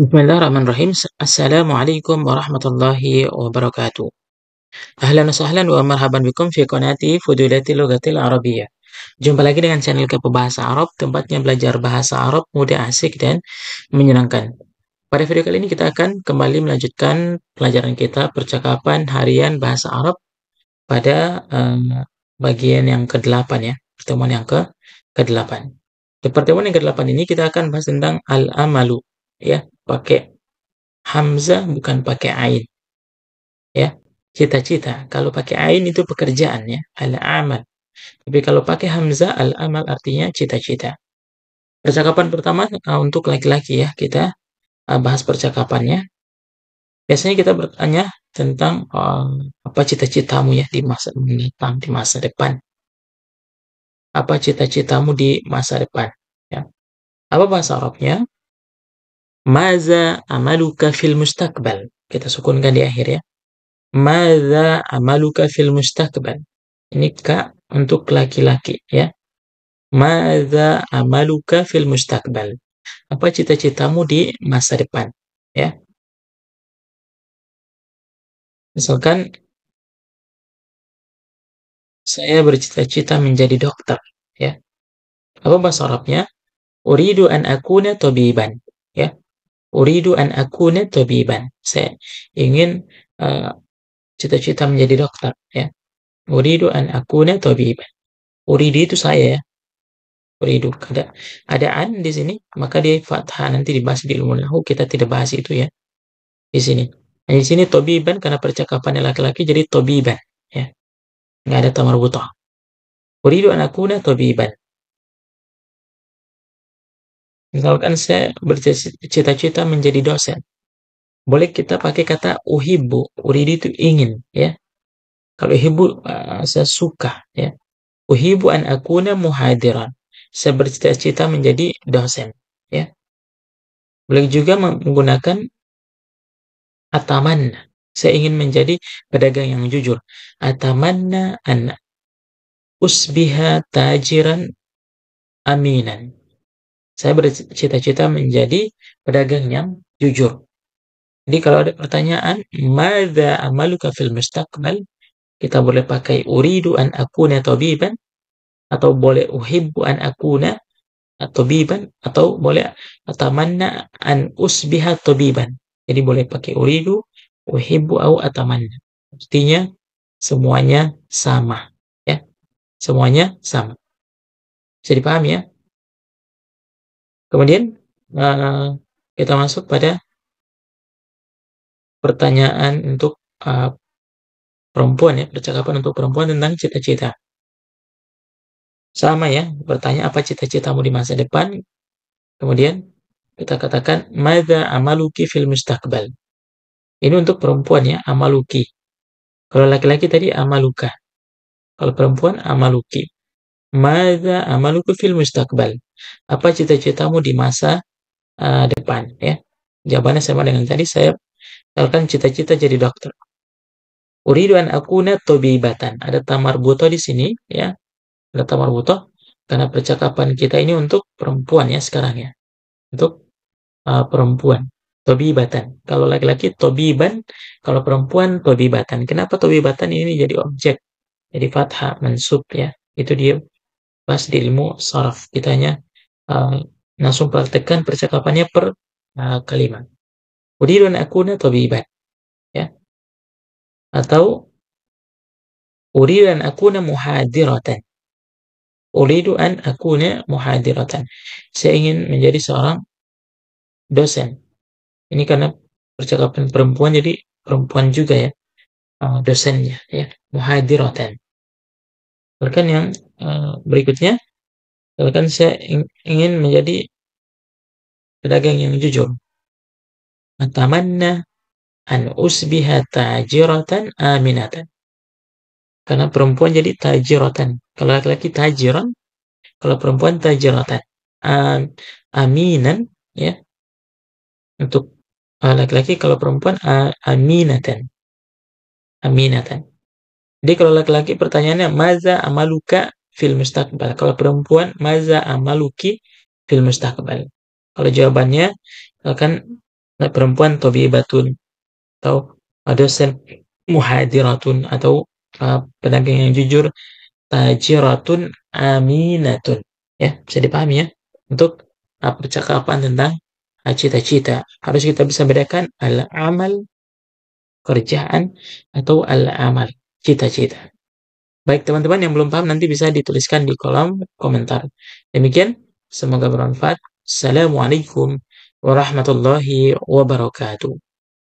Bismillahirrahmanirrahim. Assalamualaikum warahmatullahi wabarakatuh. Ahlan wa sahlan wa marhaban bikum fi qanati Fudulati Lugatil Arabiyah. Jumpa lagi dengan channel Kepo Bahasa Arab, tempatnya belajar bahasa Arab mudah, asik dan menyenangkan. Pada video kali ini kita akan kembali melanjutkan pelajaran kita percakapan harian bahasa Arab pada um, bagian yang ke-8 ya, pertemuan yang ke ke-8. Di pertemuan yang ke-8 ini kita akan bahas tentang al-amalu ya pakai hamzah bukan pakai ain ya cita-cita kalau pakai ain itu pekerjaan ya, al amal tapi kalau pakai hamzah al amal artinya cita-cita percakapan pertama ah, untuk laki-laki ya kita ah, bahas percakapannya biasanya kita bertanya tentang oh, apa cita-citamu ya di masa mendatang di masa depan apa cita-citamu di masa depan ya apa bahasa Arabnya Maza amaluka fil mustaqbal. Kita sukunkan di akhir ya. Maza amaluka fil mustaqbal. Ini ka untuk laki-laki ya. Maza amaluka fil mustaqbal. Apa cita-citamu di masa depan ya. Misalkan saya bercita-cita menjadi dokter ya. Apa bahasa Arabnya? Uridu an akuna tabiban uridu an akuna tabiban saya ingin eh, cita-cita uh, menjadi dokter ya uridu an akuna tabiban uridu itu saya ya uridu ada ada an di sini maka dia fathah nanti dibahas di ilmu nahu kita tidak bahas itu ya di sini nah, di sini tabiban karena percakapannya laki-laki jadi tabiban ya nggak ada tamarbutoh uridu an akuna tabiban Misalkan saya bercita-cita menjadi dosen. Boleh kita pakai kata uhibu. Uridi itu ingin, ya. Kalau uhibu, ah, saya suka, ya. Uhibu an akuna muhadiran. Saya bercita-cita menjadi dosen, ya. Boleh juga menggunakan atamanna. Saya ingin menjadi pedagang yang jujur. Atamanna an usbiha tajiran aminan saya bercita-cita menjadi pedagang yang jujur. Jadi kalau ada pertanyaan, Mada amaluka fil mustaqbal? Kita boleh pakai uridu an akuna tabiban, atau boleh uhibbu an akuna atau biban, atau boleh atamanna an usbiha tabiban. Jadi boleh pakai uridu, uhibbu au atamanna. Artinya semuanya sama. ya Semuanya sama. Bisa dipahami ya? Kemudian uh, kita masuk pada pertanyaan untuk uh, perempuan ya, percakapan untuk perempuan tentang cita-cita. Sama ya, bertanya apa cita-citamu di masa depan. Kemudian kita katakan mada amaluki fil mustaqbal. Ini untuk perempuan ya, amaluki. Kalau laki-laki tadi amaluka. Kalau perempuan amaluki. Mada amaluki fil mustaqbal. Apa cita-citamu di masa uh, depan? Ya, jawabannya sama dengan tadi. Saya misalkan cita-cita jadi dokter. uriduan aku akuna tobibatan. Ada tamar buto di sini, ya. Ada tamar buto. Karena percakapan kita ini untuk perempuan ya sekarang ya. Untuk uh, perempuan. Tobibatan. Kalau laki-laki tobiban, kalau perempuan tobibatan. Kenapa tobibatan ini jadi objek? Jadi fathah, mensub ya. Itu dia pas di ilmu saraf. Kitanya langsung praktekkan percakapannya per uh, eh, kalimat. Uridu an akuna tabiban. Ya. Atau uridu an akuna muhadiratan. Uridu an akuna muhadiratan. Saya ingin menjadi seorang dosen. Ini karena percakapan perempuan jadi perempuan juga ya eh, dosennya ya muhadiratan. Bahkan yang eh, berikutnya Bahkan saya ingin menjadi pedagang yang jujur. Atamanna an usbiha tajiratan aminatan. Karena perempuan jadi tajiratan. Kalau laki-laki tajiran, kalau perempuan tajiratan. Am, aminan, ya. Untuk e, laki-laki, kalau perempuan aminatan. Aminatan. Jadi kalau laki-laki pertanyaannya, Maza amaluka fil mustaqbal. Kalau perempuan maza amaluki fil mustaqbal. Kalau jawabannya kan perempuan tobi batun atau dosen muhadiratun atau uh, pedagang yang jujur tajiratun aminatun ya bisa dipahami ya untuk uh, percakapan tentang cita-cita harus kita bisa bedakan al amal kerjaan atau al amal cita-cita Baik teman-teman yang belum paham nanti bisa dituliskan di kolom komentar. Demikian, semoga bermanfaat. Assalamualaikum warahmatullahi wabarakatuh.